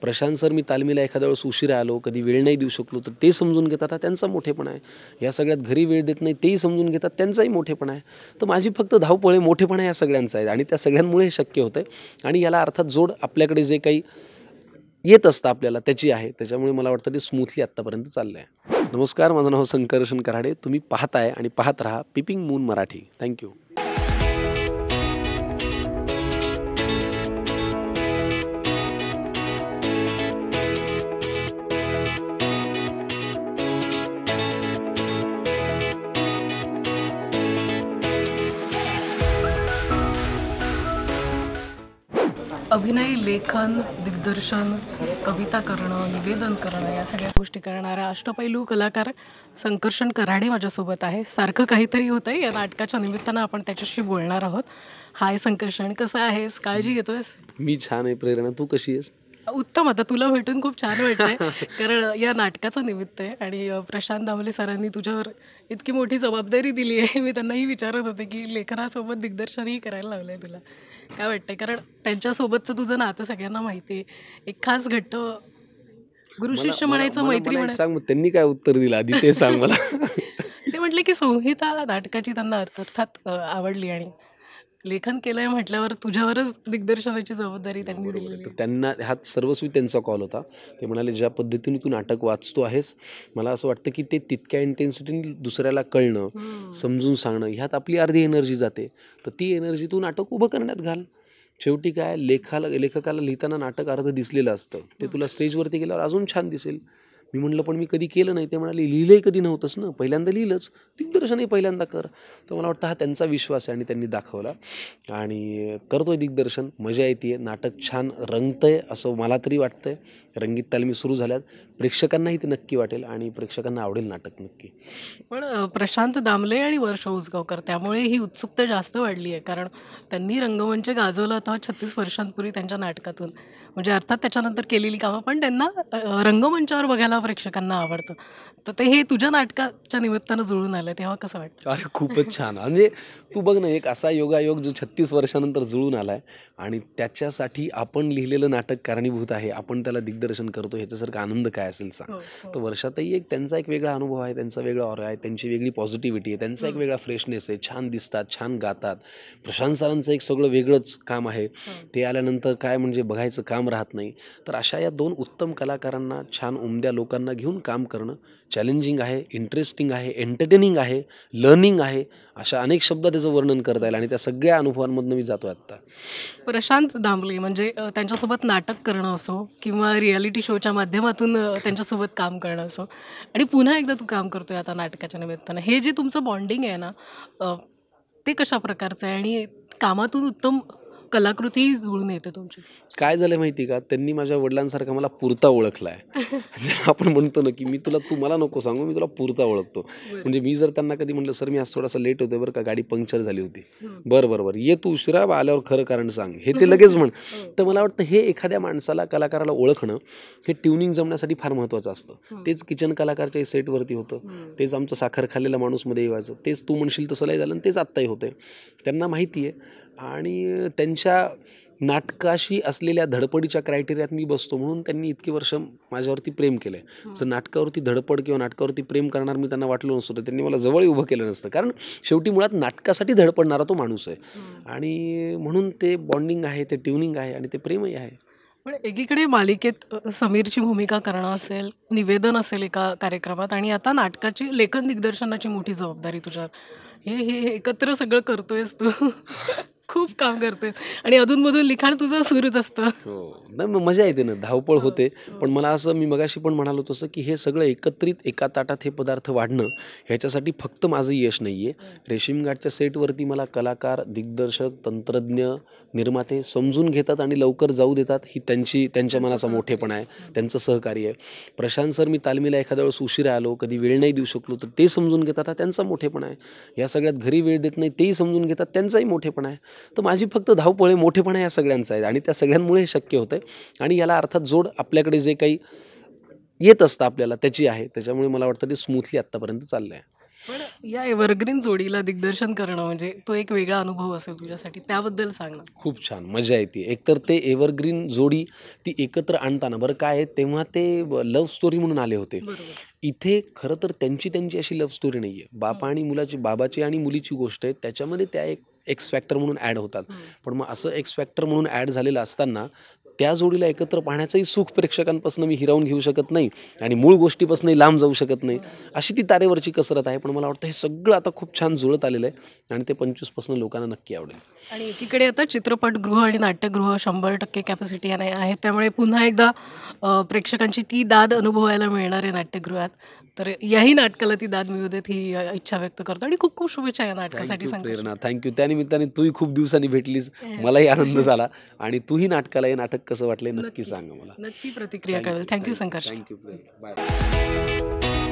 Prashant sir मी तालमीला एखाद्या वेळेस उशिरा आलो कधी वेळ नाही देऊ शकलो तर ते समजून घेतात त्यांचा मोठेपणा आहे या सगळ्यात घरी वेळ देत नाही तेही समजून घेतात त्यांचाही मोठेपणा आहे तर माझी फक्त धावपळे मोठेपणा या सगळ्यांचा आहे आणि त्या सगळ्यांमुळे हे शक्य होतं आणि याला अर्थात जोड आपल्याकडे जे काही येत असतं आपल्याला त्याची आहे त्याच्यामुळे मला वाटतं ते स्मूथली आत्तापर्यंत चाललं आहे नमस्कार माझं नाव संकर्षण कराडे तुम्ही पाहताय आणि पाहत राहा पिपिंग मून मराठी थँक्यू अभिनय लेखन दिग्दर्शन कविता करणं निवेदन करणं या सगळ्या गोष्टी करणारा अष्टपैलू कलाकार संकर्षण कराडे माझ्यासोबत आहे सारखं काहीतरी होतं या नाटकाच्या निमित्तानं आपण त्याच्याशी बोलणार आहोत हाय संकर्षण कसं आहेस काळजी घेतोयस मी छान आहे प्रेरणा तू कशी आहेस उत्तम आता तुला भेटून खूप छान वाटतंय कारण या नाटकाचं निमित्त आहे आणि प्रशांत दामले सरांनी तुझ्यावर इतकी मोठी जबाबदारी दिली आहे मी त्यांनाही विचारत होते की लेखनासोबत दिग्दर्शनही करायला लावलंय तुला काय वाटतंय कारण त्यांच्यासोबतचं तुझं नातं सगळ्यांना माहिती आहे एक खास घट्ट गुरु शिष्य म्हणायचं मैत्री म्हणायचं सांग त्यांनी काय उत्तर दिलं आधी ते सांग मला ते म्हटले की संहिता नाटकाची त्यांना अर्थात आवडली आणि लेखन केलंय म्हटल्यावर तुझ्यावरच दिग्दर्शनाची जबाबदारी त्यांनी दिली त्यांना हा सर्वस्वी त्यांचा कॉल होता ते म्हणाले ज्या पद्धतीने तू नाटक वाचतो आहेस मला असं वाटतं की ते तितक्या इंटेन्सिटीने दुसऱ्याला कळणं समजून सांगणं ह्यात आपली अर्धी एनर्जी जाते तर ती एनर्जी तू नाटक उभं करण्यात घाल शेवटी काय लेखाला लेखकाला लिहिताना नाटक अर्ध दिसलेलं असतं ते तुला स्टेजवरती गेल्यावर अजून छान दिसेल मी म्हटलं पण मी कधी केलं नाही ते म्हणाले लिहिलंही कधी नव्हतंच ना पहिल्यांदा लिहिलंच दिग्दर्शनही पहिल्यांदा कर तर मला वाटतं हा त्यांचा विश्वास आहे आणि त्यांनी दाखवला आणि करतोय दिग्दर्शन मजा येते नाटक छान आहे असं मला तरी आहे रंगीत तालमी सुरू झाल्यात प्रेक्षकांनाही ते नक्की वाटेल आणि प्रेक्षकांना आवडेल नाटक नक्की पण प्रशांत दामले आणि वर्ष उसगावकर त्यामुळे ही उत्सुकता जास्त वाढली आहे कारण त्यांनी रंगमंच गाजवला होता छत्तीस वर्षांपूर्वी त्यांच्या नाटकातून म्हणजे अर्थात त्याच्यानंतर केलेली कामं पण त्यांना रंगमंचावर बघायला प्रेक्षकांना आवडतं तर ते हे तुझ्या नाटकाच्या निमित्तानं जुळून आलं तेव्हा कसं वाटतं अरे खूपच छान म्हणजे तू बघ ना एक असा योगायोग जो छत्तीस वर्षानंतर जुळून आला आणि त्याच्यासाठी आपण लिहिलेलं नाटक कारणीभूत आहे आपण त्याला दिग्दर्शन करतो ह्याच्यासारखा आनंद काय असेल सांग हो, हो. तर वर्षातही एक त्यांचा एक वेगळा अनुभव आहे त्यांचा वेगळा ऑर आहे त्यांची वेगळी पॉझिटिव्हिटी आहे त्यांचा एक वेगळा फ्रेशनेस आहे छान दिसतात छान गातात प्रशांत सरांचं एक सगळं वेगळंच काम आहे ते आल्यानंतर काय म्हणजे बघायचं काम काम राहत नाही तर अशा या दोन उत्तम कलाकारांना छान उमद्या लोकांना घेऊन काम करणं चॅलेंजिंग आहे इंटरेस्टिंग आहे एंटरटेनिंग आहे लर्निंग आहे अशा अनेक शब्द त्याचं वर्णन करता येईल आणि त्या सगळ्या अनुभवांमधून मी जातो आत्ता प्रशांत दामले म्हणजे त्यांच्यासोबत नाटक करणं असो किंवा रियालिटी शोच्या माध्यमातून त्यांच्यासोबत काम करणं असो आणि पुन्हा एकदा तू काम करतोय आता नाटकाच्या निमित्तानं हे जे तुमचं बॉन्डिंग आहे ना ते कशा प्रकारचं आहे आणि कामातून उत्तम कलाकृती जुळून येते तुमची काय झालं माहिती का त्यांनी माझ्या वडिलांसारखा मला पुरता ओळखला आहे आपण म्हणतो ना की मी तुला तू मला नको सांगू मी तुला पुरता ओळखतो म्हणजे मी जर त्यांना कधी म्हटलं सर मी आज थोडासा लेट होतो बरं का गाडी पंक्चर झाली होती बरं बरं बरं ये तू उशिरा आल्यावर खरं कारण सांग हे ते लगेच म्हण हो. तर मला वाटतं हे एखाद्या माणसाला कलाकाराला ओळखणं हे ट्युनिंग जमण्यासाठी फार महत्वाचं असतं हो. तेच किचन कलाकारच्या सेटवरती होतं तेच आमचं साखर खाल्लेला मध्ये येवायचं तेच तू म्हणशील तसं लय झालं तेच आत्ताही होते त्यांना माहिती आहे आणि त्यांच्या नाटकाशी असलेल्या धडपडीच्या क्रायटेरियात मी बसतो म्हणून त्यांनी इतकी वर्ष माझ्यावरती प्रेम केलं आहे जर नाटकावरती धडपड किंवा नाटकावरती प्रेम करणार मी त्यांना वाटलो नसतो तर त्यांनी मला जवळ उभं केलं नसतं कारण शेवटी मुळात नाटकासाठी धडपडणारा तो माणूस आहे आणि म्हणून ते बॉन्डिंग आहे ते ट्युनिंग आहे आणि ते प्रेमही आहे पण एकीकडे मालिकेत समीरची भूमिका करणं असेल निवेदन असेल एका कार्यक्रमात आणि आता नाटकाची लेखन दिग्दर्शनाची मोठी जबाबदारी तुझ्या हे हे एकत्र सगळं करतोयस तू खूप काम करते आणि अधूनमधून लिखाण तुझं सुरूच असतं हो नाही मजा येते ना धावपळ होते पण मला असं मी मगाशी पण म्हणालो तसं की हे सगळं एकत्रित एका ताटात हे पदार्थ वाढणं ह्याच्यासाठी फक्त माझं यश नाहीये आहे रेशीमघाटच्या सेटवरती मला कलाकार दिग्दर्शक तंत्रज्ञ निर्माते समजून घेतात आणि लवकर जाऊ देतात ही त्यांची त्यांच्या मनाचा मोठेपण आहे त्यांचं सहकार्य आहे प्रशांत सर मी तालमीला एखाद्या वेळेस उशिरा आलो कधी वेळ नाही देऊ शकलो तर ते समजून घेतात हा त्यांचा मोठेपण आहे या सगळ्यात घरी वेळ देत नाही तेही समजून घेतात त्यांचाही मोठेपण आहे तर माझी फक्त धावपळे आहे या सगळ्यांचं आहे आणि त्या सगळ्यांमुळे हे शक्य होतं आहे आणि याला अर्थात जोड आपल्याकडे जे काही येत असतं आपल्याला त्याची आहे त्याच्यामुळे मला वाटतं ते स्मूथली आत्तापर्यंत चाललं आहे पण या एव्हरग्रीन जोडीला दिग्दर्शन करणं म्हणजे तो एक वेगळा अनुभव असेल तुझ्यासाठी त्याबद्दल सांग ना खूप छान मजा येते एकतर ते एव्हरग्रीन जोडी ती एकत्र आणताना बरं काय आहे तेव्हा ते लव्ह स्टोरी म्हणून आले होते इथे खरं तर त्यांची त्यांची अशी लव्ह स्टोरी नाही आहे बापा आणि मुलाची बाबाची आणि मुलीची गोष्ट आहे त्याच्यामध्ये त्या एक एक्स फॅक्टर म्हणून ॲड होतात पण मग असं एक्स फॅक्टर म्हणून ॲड झालेलं असताना त्या जोडीला एकत्र पाहण्याचंही सुख प्रेक्षकांपासून मी हिरावून घेऊ शकत नाही आणि मूळ गोष्टीपासूनही लांब जाऊ शकत नाही अशी ती तारेवरची कसरत आहे पण मला वाटतं हे सगळं आता खूप छान जुळत आलेलं आहे आणि ते पंचवीसपासून लोकांना नक्की आवडेल आणि एकीकडे आता चित्रपटगृह आणि नाट्यगृह शंभर टक्के कॅपॅसिटी आहे त्यामुळे पुन्हा एकदा प्रेक्षकांची ती दाद अनुभवायला मिळणार आहे नाट्यगृहात तर याही नाटकाला ती दाद मिळू देत ही इच्छा व्यक्त करतो आणि खूप खूप शुभेच्छा या नाटकासाठी प्रेरणा थँक्यू त्यानिमित्ताने तूही खूप दिवसांनी भेटलीस मलाही आनंद झाला आणि तूही नाटकाला हे नाटक कसं वाटलं नक्की सांगा मला नक्की प्रतिक्रिया कळेल थँक्यू संकर्ष थँक्यू बाय